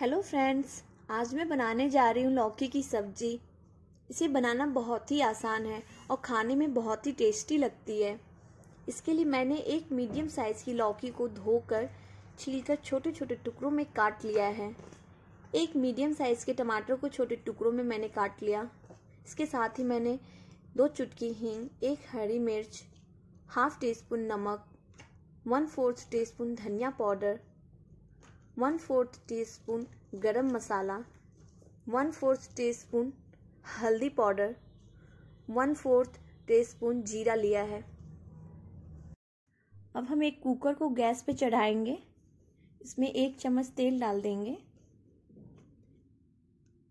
hello friends आज मैं बनाने जा रही हूँ लौकी की सब्जी इसे बनाना बहुत ही आसान है और खाने में बहुत ही टेस्टी लगती है इसके लिए मैंने एक मीडियम साइज़ की लौकी को धोकर छीलकर छोटे छोटे टुकड़ों में काट लिया है एक मीडियम साइज़ के टमाटर को छोटे टुकड़ों में मैंने काट लिया इसके साथ ही मैंने दो चुटकी हींग एक हरी मिर्च हाफ टी स्पून नमक वन फोर्थ टी स्पून धनिया powder one fourth teaspoon गर्म मसाला वन फोर्थ टी स्पून हल्दी powder one fourth teaspoon जीरा लिया है अब हम एक कुकर को गैस पे चढ़ाएंगे इसमें एक चम्मच तेल डाल देंगे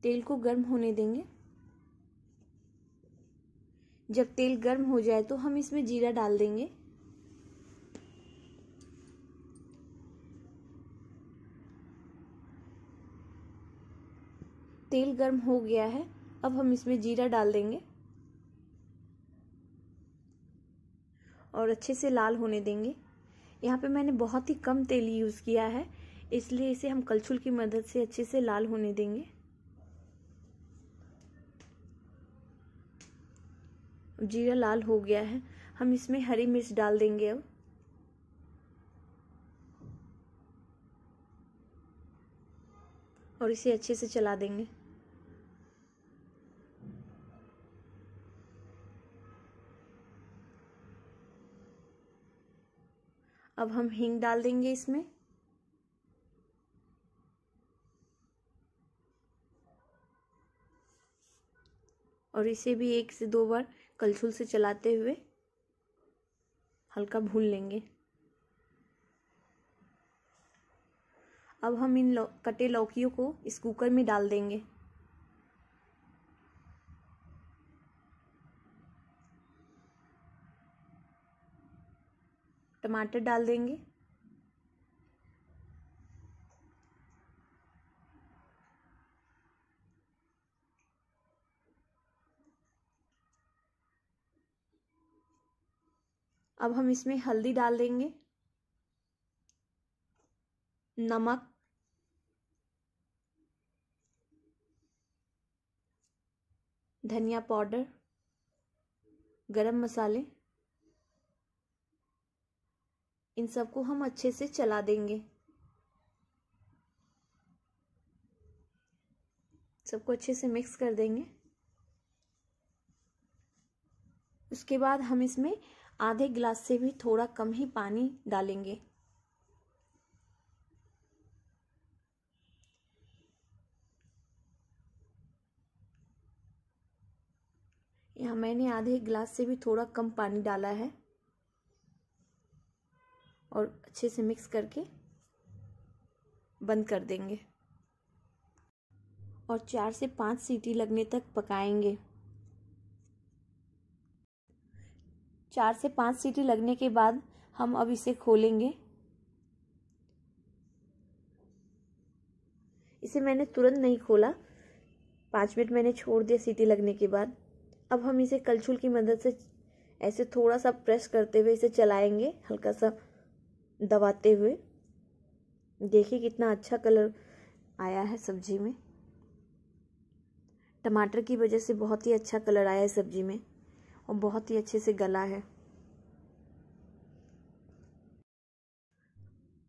तेल को गर्म होने देंगे जब तेल गर्म हो जाए तो हम इसमें जीरा डाल देंगे तेल गर्म हो गया है अब हम इसमें जीरा डाल देंगे और अच्छे से लाल होने देंगे यहाँ पे मैंने बहुत ही कम तेल यूज़ किया है इसलिए इसे हम कलछुल की मदद से अच्छे से लाल होने देंगे जीरा लाल हो गया है हम इसमें हरी मिर्च डाल देंगे अब और इसे अच्छे से चला देंगे अब हम हींग डाल देंगे इसमें और इसे भी एक से दो बार कलछुल से चलाते हुए हल्का भून लेंगे अब हम इन लौ, कटे लौकियों को इस कुकर में डाल देंगे टमाटर डाल देंगे अब हम इसमें हल्दी डाल देंगे नमक धनिया पाउडर गरम मसाले इन सबको हम अच्छे से चला देंगे सबको अच्छे से मिक्स कर देंगे उसके बाद हम इसमें आधे गिलास से भी थोड़ा कम ही पानी डालेंगे यहाँ मैंने आधे गिलास से भी थोड़ा कम पानी डाला है और अच्छे से मिक्स करके बंद कर देंगे और चार से पाँच सीटी लगने तक पकाएंगे चार से पाँच सीटी लगने के बाद हम अब इसे खोलेंगे इसे मैंने तुरंत नहीं खोला पाँच मिनट मैंने छोड़ दिया सीटी लगने के बाद अब हम इसे कलछुल की मदद से ऐसे थोड़ा सा प्रेस करते हुए इसे चलाएंगे हल्का सा दबाते हुए देखिए कितना अच्छा कलर आया है सब्जी में टमाटर की वजह से बहुत ही अच्छा कलर आया है सब्जी में और बहुत ही अच्छे से गला है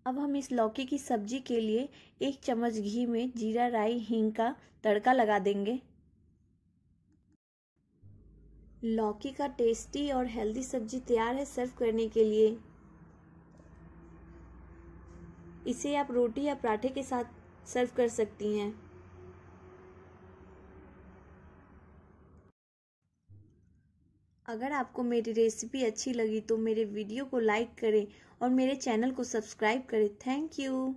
अब हम इस लौकी की सब्जी के लिए एक चम्मच घी में जीरा राई हींग का तड़का लगा देंगे लौकी का टेस्टी और हेल्दी सब्जी तैयार है सर्व करने के लिए इसे आप रोटी या पराठे के साथ सर्व कर सकती हैं अगर आपको मेरी रेसिपी अच्छी लगी तो मेरे वीडियो को लाइक करें और मेरे चैनल को सब्सक्राइब करें थैंक यू